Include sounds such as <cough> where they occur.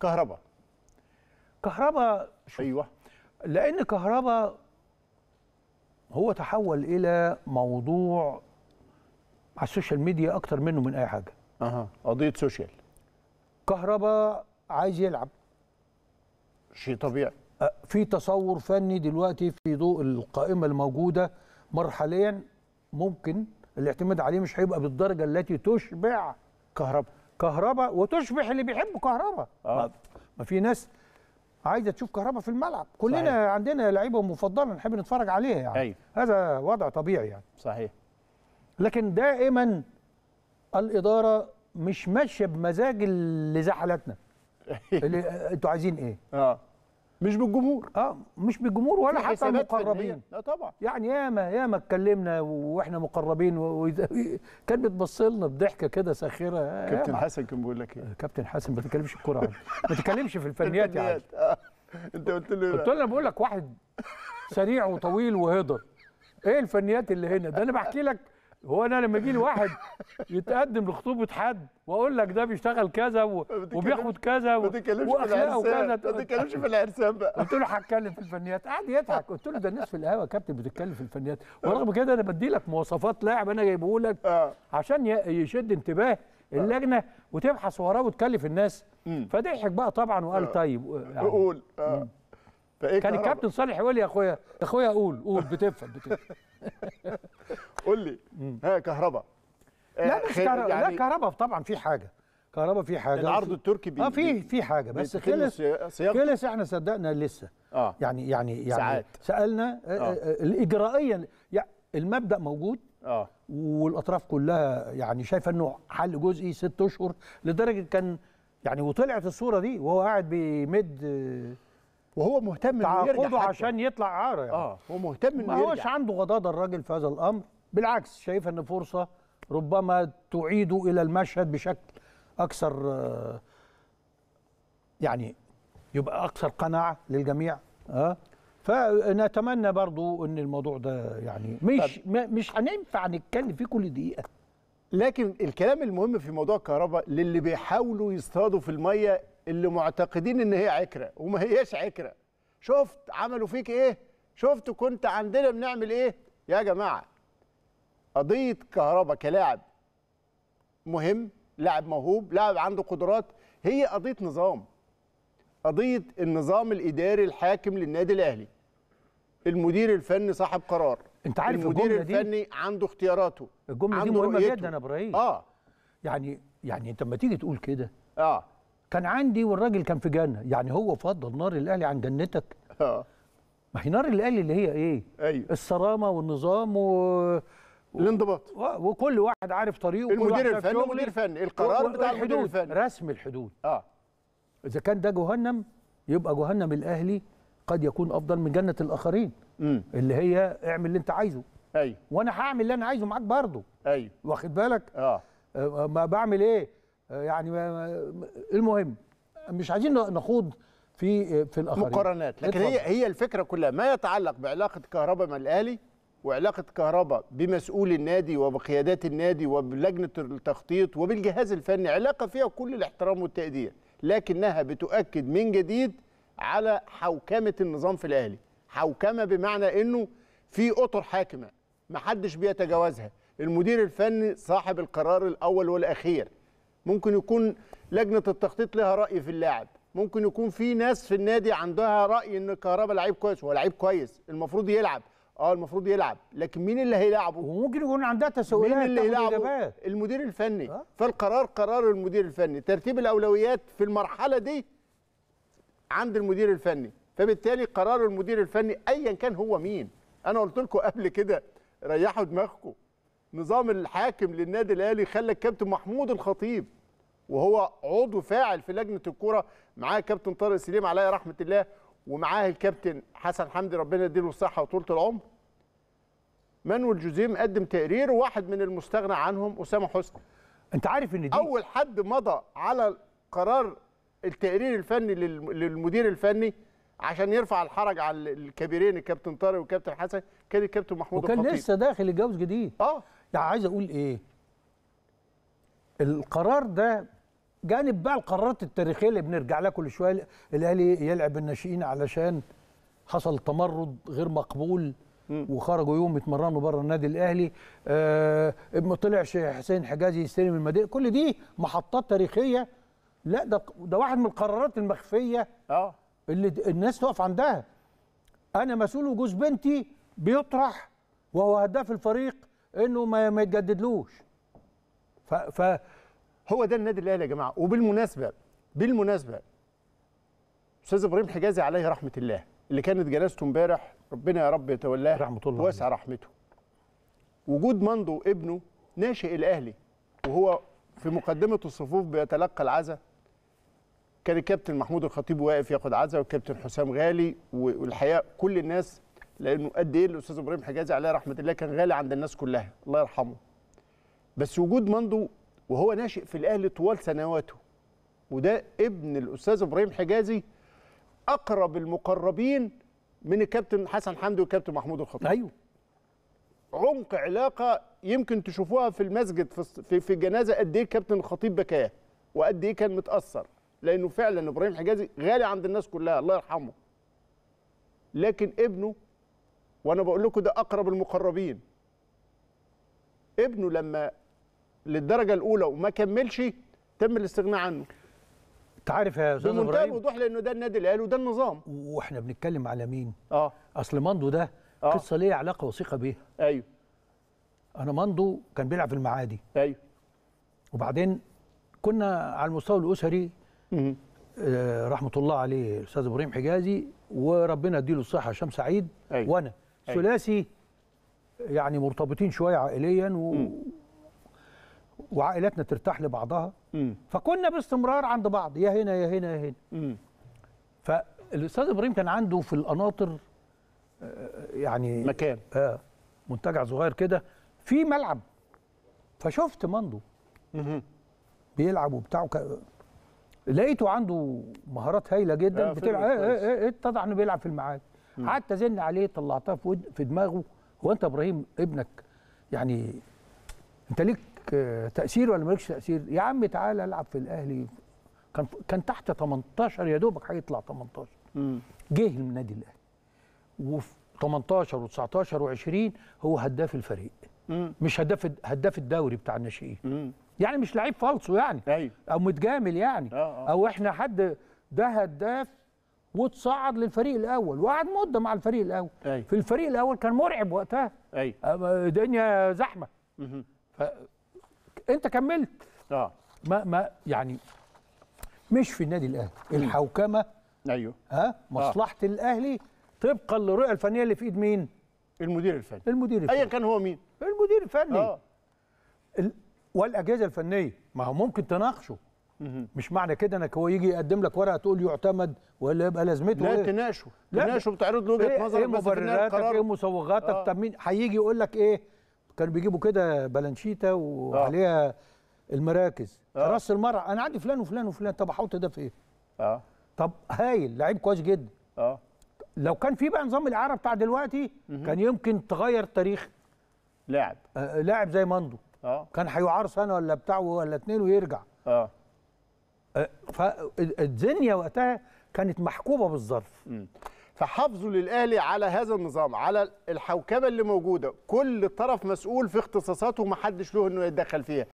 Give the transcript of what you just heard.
كهرباء كهرباء ايوه لان كهرباء هو تحول الى موضوع على السوشيال ميديا اكتر منه من اي حاجه اها قضيه سوشيال كهرباء عايز يلعب شيء طبيعي في تصور فني دلوقتي في ضوء القائمه الموجوده مرحليا ممكن الاعتماد عليه مش هيبقى بالدرجه التي تشبع كهرباء كهرباء وتشبح اللي بيحبوا كهرباء آه. ما في ناس عايزه تشوف كهرباء في الملعب كلنا صحيح. عندنا لعيبه مفضله نحب نتفرج عليها يعني أيوه. هذا وضع طبيعي يعني صحيح لكن دائما الاداره مش ماشيه بمزاج اللي زحلتنا <laughs> اللي انتوا عايزين ايه اه مش بالجمهور اه مش بالجمهور ولا حتى المقربين لا آه، طبعا يعني ياما ياما اتكلمنا واحنا مقربين كانت بتبص لنا بضحكه كده ساخره آه، كابتن حسن كان بيقول لك ايه؟ آه، كابتن حسن ما تتكلمش في الكوره ما تتكلمش في الفنيات يا عم انت قلت له إيه قلت له انا بقول لك واحد سريع وطويل وهضر ايه الفنيات اللي هنا ده انا بحكي لك هو انا لما يجي لي واحد يتقدم لخطوبه حد واقول لك ده بيشتغل كذا و... وبياخد كذا و... ما تتكلمش في العرسان ما تتكلمش في العرسان بقى قلت له هتكلم في الفنيات قعد يضحك قلت له ده الناس في القهوه يا كابتن بتتكلم في الفنيات ورغم كده انا بدي لك مواصفات لاعب انا جايبه لك آه. عشان يشد انتباه اللجنه وتبحث وراه وتكلف الناس فضحك بقى طبعا وقال آه. طيب يعني. قول آه. فايه كان الكابتن صالح يقول لي يا اخويا اخويا قول قول بتفهم بتفهم <laughs> قول لي ها كهرباء آه، لا مش كهرباء يعني لا كهرباء طبعا في حاجه كهرباء في حاجه العرض التركي بي اه في في حاجه بس خلص خلص احنا صدقنا لسه آه. يعني يعني يعني ساعات. سالنا آه. آه. آه، الاجرائيا يعني المبدا موجود اه والاطراف كلها يعني شايفه انه حل جزئي ست اشهر لدرجه كان يعني وطلعت الصوره دي وهو قاعد بيمد وهو مهتم انه يرجع عشان يطلع اعاره يعني. اه هو مهتم انه يرجع ما هوش عنده غضاضه الراجل في هذا الامر بالعكس شايف ان فرصه ربما تعيده الى المشهد بشكل اكثر آه، يعني يبقى اكثر قناعه للجميع اه فنتمنى برضو ان الموضوع ده يعني مش مش هننفع نتكلم فيه كل دقيقه لكن الكلام المهم في موضوع الكهرباء للي بيحاولوا يصطادوا في الميه اللي معتقدين ان هي عكره وما هياش عكره شفت عملوا فيك ايه شفت كنت عندنا بنعمل ايه يا جماعه قضيه كهربا كلاعب مهم لاعب موهوب لاعب عنده قدرات هي قضيه نظام قضيه النظام الاداري الحاكم للنادي الاهلي المدير الفني صاحب قرار انت عارف المدير الفني دي عنده اختياراته الجمله دي مهمه جدا يا ابراهيم اه يعني يعني انت لما تيجي تقول كده اه كان عندي والراجل كان في جنه يعني هو فضل نار الاهلي عن جنتك اه ما هي نار الاهلي اللي هي ايه ايوه الصرامه والنظام و الانضباط و... وكل واحد عارف طريقه المدير الفني المدير الفني القرار و... بتاع الحدود. المدير الفني رسم الحدود اه اذا كان ده جهنم يبقى جهنم الاهلي قد يكون افضل من جنه الاخرين م. اللي هي اعمل اللي انت عايزه ايوه وانا هعمل اللي انا عايزه معاك برضه ايوه واخد بالك اه, آه، ما بعمل ايه آه، يعني المهم مش عايزين نخوض في آه، في الاخرين مقارنات لكن هي هي الفكره كلها ما يتعلق بعلاقه كهرباء مع الاهلي وعلاقه كهرباء بمسؤول النادي وبقيادات النادي وبلجنه التخطيط وبالجهاز الفني علاقه فيها كل الاحترام والتقدير لكنها بتؤكد من جديد على حوكمه النظام في الاهلي حوكمه بمعنى انه في اطر حاكمه محدش بيتجاوزها المدير الفني صاحب القرار الاول والاخير ممكن يكون لجنه التخطيط لها راي في اللاعب ممكن يكون في ناس في النادي عندها راي ان كهربا لعيب كويس هو لعيب كويس المفروض يلعب اه المفروض يلعب لكن مين اللي هيلاعبه وممكن يكون عندها تساؤلات مين اللي هيلاعبه المدير الفني أه؟ فالقرار قرار المدير الفني ترتيب الاولويات في المرحله دي عند المدير الفني فبالتالي قرار المدير الفني ايا كان هو مين انا قلت لكم قبل كده ريحوا دماغكم نظام الحاكم للنادي الاهلي خلى الكابتن محمود الخطيب وهو عضو فاعل في لجنه الكوره معاه كابتن طارق سليم عليه رحمه الله ومعاه الكابتن حسن حمدي ربنا يديله الصحه وطوله العمر مانويل جوزيم قدم تقرير واحد من المستغنى عنهم اسامه حسني انت عارف ان دي اول حد مضى على قرار التقرير الفني للمدير الفني عشان يرفع الحرج على الكبيرين الكابتن طارق والكابتن حسن كان الكابتن محمود وكان الخطيب وكان لسه داخل الجوز جديد اه ده عايز اقول ايه القرار ده جانب بقى القرارات التاريخيه اللي بنرجع لها كل شويه الاهلي يلعب الناشئين علشان حصل تمرد غير مقبول وخرجوا يوم يتمرنوا بره النادي الاهلي آه ما طلعش حسين حجازي يستلم المدير كل دي محطات تاريخيه لا ده ده واحد من القرارات المخفيه اه اللي الناس تقف عندها انا مسؤول وجوز بنتي بيطرح وهو هداف الفريق انه ما, ما يتجددلوش فهو ده النادي الاهلي يا جماعه وبالمناسبه بالمناسبه استاذ ابراهيم حجازي عليه رحمه الله اللي كانت جلسته امبارح ربنا يا رب يتولاه رحمه الله واسع رحمته وجود مندو ابنه ناشئ الاهلي وهو في مقدمه الصفوف بيتلقى العزاء كان الكابتن محمود الخطيب واقف ياخد عزاء والكابتن حسام غالي والحقيقه كل الناس لانه قد ايه الاستاذ ابراهيم حجازي عليه رحمه الله كان غالي عند الناس كلها الله يرحمه بس وجود مندو وهو ناشئ في الاهلي طوال سنواته وده ابن الاستاذ ابراهيم حجازي اقرب المقربين من الكابتن حسن حمدي والكابتن محمود الخطيب ايوه عمق علاقه يمكن تشوفوها في المسجد في في الجنازه قد ايه الكابتن الخطيب بكاه وقد ايه كان متاثر لانه فعلا ابراهيم حجازي غالي عند الناس كلها الله يرحمه لكن ابنه وانا بقول لكم ده اقرب المقربين ابنه لما للدرجه الاولى وما كملش تم الاستغناء عنه انت عارف يا استاذ ابراهيم بمنتهى الوضوح لانه ده النادي الاهلي وده النظام واحنا بنتكلم على مين اه اصل ماندو ده آه. قصه ليه علاقه وثيقه بيها ايوه انا ماندو كان بيلعب في المعادي ايوه وبعدين كنا على المستوى الاسري آه رحمه الله عليه الاستاذ ابراهيم حجازي وربنا يديله الصحه هشام سعيد أيوه. وانا ثلاثي يعني مرتبطين شويه عائليا و... وعائلاتنا ترتاح لبعضها م. فكنا باستمرار عند بعض يا هنا يا هنا يا هنا م. فالاستاذ ابراهيم كان عنده في القناطر آه، يعني مكان اه منتجع صغير كده في ملعب فشفت مندو بيلعب وبتاع وك... لقيته عنده مهارات هايله جدا آه بتلعب إيه إيه،, إيه إيه اتضح انه بيلعب في المعاد قعدت ازن عليه طلعتها في, في دماغه هو انت ابراهيم ابنك يعني انت ليك تاثير ولا مالكش تاثير يا عم تعالى العب في الاهلي كان كان تحت 18 يا دوبك هيطلع 18 جه النادي الاهلي و 18 و19 و20 هو هداف الفريق مم. مش هداف هداف الدوري بتاع الناشئين يعني مش لعيب فالصو يعني أيوه. او متجامل يعني آه آه. او احنا حد ده هداف وتصعد للفريق الاول وقعد مده مع الفريق الاول أي. في الفريق الاول كان مرعب وقتها اي الدنيا زحمه ف... انت كملت اه ما ما يعني مش في النادي الاهلي الحوكمه ايوه ها آه. مصلحه آه. الاهلي طبقا للرؤيه الفنيه اللي في ايد مين المدير الفني المدير الفني ايا كان هو مين المدير الفني آه. ال... والاجهزه الفنيه ما هو ممكن تناقشه مش معنى كده انك هو يجي يقدم لك ورقه تقول يعتمد ولا يبقى لازمته لا إيه؟ تناقشه تناقشه بتعرض له وجهه إيه، نظر ايه مبرراتك ايه مصوغاتك آه. طب مين هيجي يقول لك ايه كانوا بيجيبوا كده بلانشيتا وعليها آه. المراكز آه. راس المرأة انا عندي فلان وفلان وفلان طب احط ده في ايه؟ اه طب هايل لعيب كويس جدا اه لو كان في بقى نظام الاعاره بتاع دلوقتي مه. كان يمكن تغير تاريخ لاعب آه لاعب زي ماندو اه كان هيعار سنه ولا بتاع ولا اتنين ويرجع اه فالدنيا وقتها كانت محكومه بالظرف فحافظوا للاهلي على هذا النظام على الحوكمه اللي موجوده كل طرف مسؤول في اختصاصاته ومحدش له انه يتدخل فيها